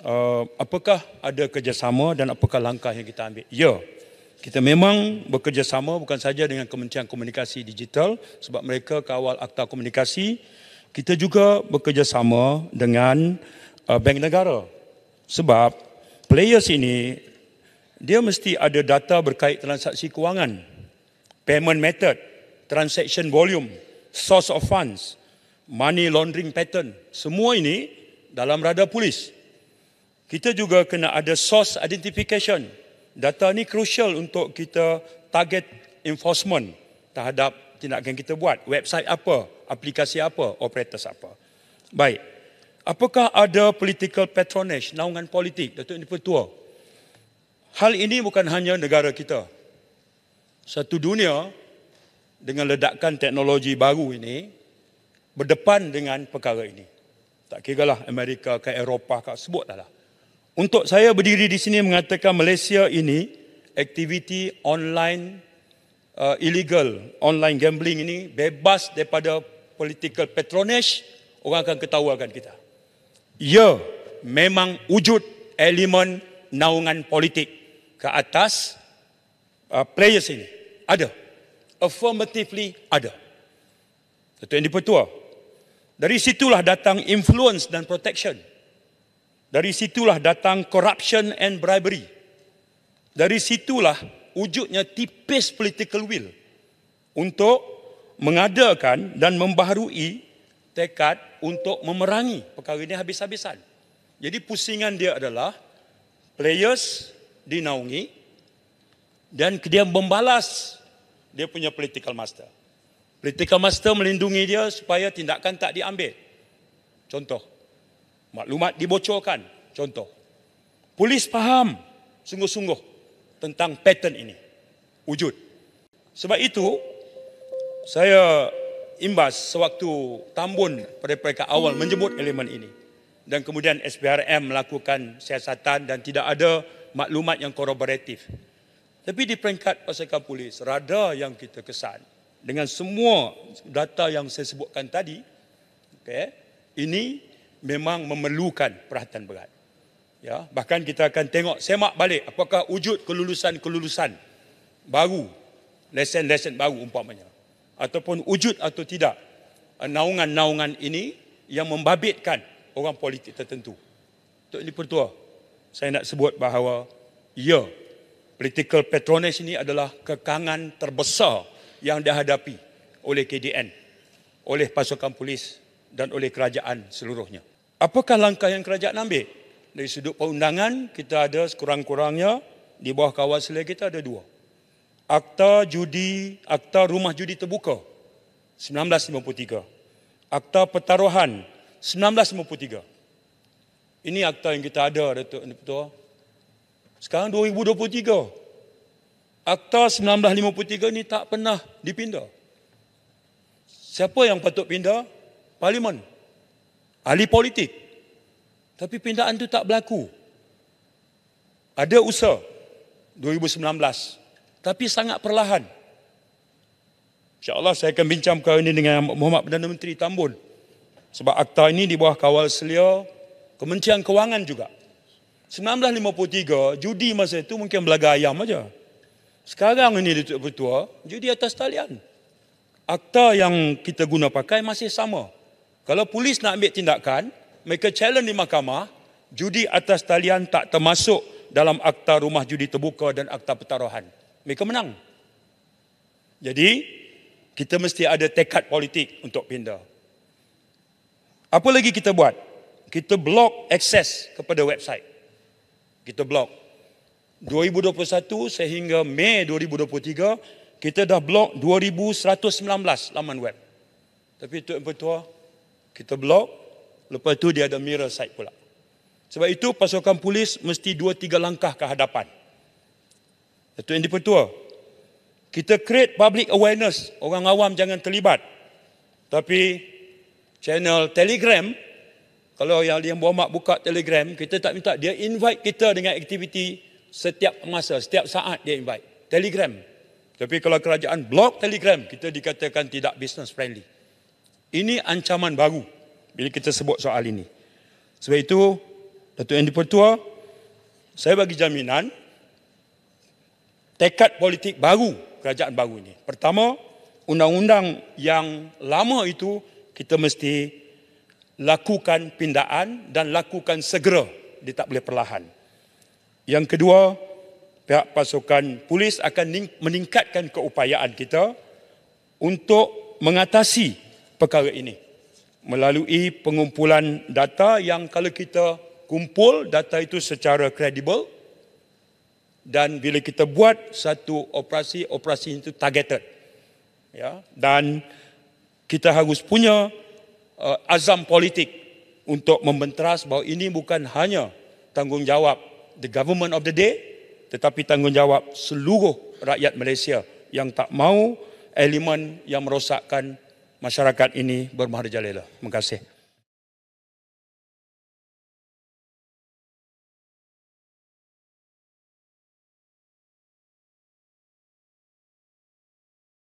Uh, apakah ada kerjasama dan apakah langkah yang kita ambil? Ya, kita memang bekerjasama bukan saja dengan Kementerian Komunikasi Digital sebab mereka kawal akta komunikasi. Kita juga bekerjasama dengan uh, Bank Negara sebab players ini dia mesti ada data berkait transaksi kewangan, payment method, transaction volume, source of funds, money laundering pattern. Semua ini dalam radar polis kita juga kena ada source identification. Data ni crucial untuk kita target enforcement terhadap tindakan kita buat. Website apa, aplikasi apa, operators apa. Baik. Apakah ada political patronage, naungan politik, Datuk Ini Pertua? Hal ini bukan hanya negara kita. Satu dunia dengan ledakan teknologi baru ini berdepan dengan perkara ini. Tak kira lah Amerika ke Eropah ke sebut lah. Untuk saya berdiri di sini mengatakan Malaysia ini aktiviti online uh, illegal, online gambling ini bebas daripada political patronage, orang akan ketawakan kita. Ya, memang wujud elemen naungan politik ke atas uh, players ini. Ada. Affirmatively ada. Tetapi yang di Pertua, dari situlah datang influence dan protection. Dari situlah datang corruption and bribery. Dari situlah wujudnya tipis political will untuk mengadakan dan membaharui tekad untuk memerangi perkara ini habis-habisan. Jadi pusingan dia adalah players dinaungi dan dia membalas dia punya political master. Political master melindungi dia supaya tindakan tak diambil. Contoh, maklumat dibocorkan contoh polis faham sungguh-sungguh tentang pattern ini wujud sebab itu saya imbas sewaktu tambun pada peringkat awal menjemput elemen ini dan kemudian SPRM melakukan siasatan dan tidak ada maklumat yang korroboratif tapi di peringkat pasukan polis rada yang kita kesan dengan semua data yang saya sebutkan tadi okay, ini memang memerlukan perhatian berat. Ya, bahkan kita akan tengok semak balik apakah wujud kelulusan-kelulusan baru, lesen-lesen baru umpamanya ataupun wujud atau tidak eh, naungan-naungan ini yang membabitkan orang politik tertentu. Tok Ini Pertua, saya nak sebut bahawa ya, political patronage ini adalah kekangan terbesar yang dihadapi oleh KDN, oleh pasukan polis dan oleh kerajaan seluruhnya. Apakah langkah yang kerajaan ambil? Dari sudut perundangan, kita ada sekurang-kurangnya di bawah kawal selia kita ada dua. Akta judi, akta rumah judi terbuka 1953. Akta pertaruhan 1953. Ini akta yang kita ada, Datuk Ketua. Sekarang 2023. Akta 1953 ini tak pernah dipindah. Siapa yang patut pindah? Parlimen ahli politik. Tapi pindaan itu tak berlaku. Ada usaha 2019. Tapi sangat perlahan. InsyaAllah saya akan bincang perkara ini dengan Muhammad Perdana Menteri Tambun. Sebab akta ini di bawah kawal selia Kementerian Kewangan juga. 1953, judi masa itu mungkin belaga ayam saja. Sekarang ini, Dato' Pertua, judi atas talian. Akta yang kita guna pakai masih sama. Kalau polis nak ambil tindakan, mereka challenge di mahkamah, judi atas talian tak termasuk dalam akta rumah judi terbuka dan akta pertaruhan. Mereka menang. Jadi, kita mesti ada tekad politik untuk pindah. Apa lagi kita buat? Kita blok akses kepada website. Kita blok. 2021 sehingga Mei 2023, kita dah blok 2119 laman web. Tapi Tuan Pertua, kita blok. Lepas itu dia ada mirror side pula. Sebab itu pasukan polis mesti dua tiga langkah ke hadapan. Itu yang dipertua. Kita create public awareness. Orang awam jangan terlibat. Tapi channel telegram, kalau yang yang buah mak buka telegram, kita tak minta. Dia invite kita dengan aktiviti setiap masa, setiap saat dia invite. Telegram. Tapi kalau kerajaan blok telegram, kita dikatakan tidak business friendly. Ini ancaman baru bila kita sebut soal ini. Sebab itu, Datuk Yang Dipertua, saya bagi jaminan tekad politik baru kerajaan baru ini. Pertama, undang-undang yang lama itu kita mesti lakukan pindaan dan lakukan segera. Dia tak boleh perlahan. Yang kedua, pihak pasukan polis akan meningkatkan keupayaan kita untuk mengatasi perkara ini melalui pengumpulan data yang kalau kita kumpul data itu secara kredibel dan bila kita buat satu operasi operasi itu targeted ya dan kita harus punya uh, azam politik untuk membenteras bahawa ini bukan hanya tanggungjawab the government of the day tetapi tanggungjawab seluruh rakyat Malaysia yang tak mau elemen yang merosakkan masyarakat ini bermarjalela. Terima kasih.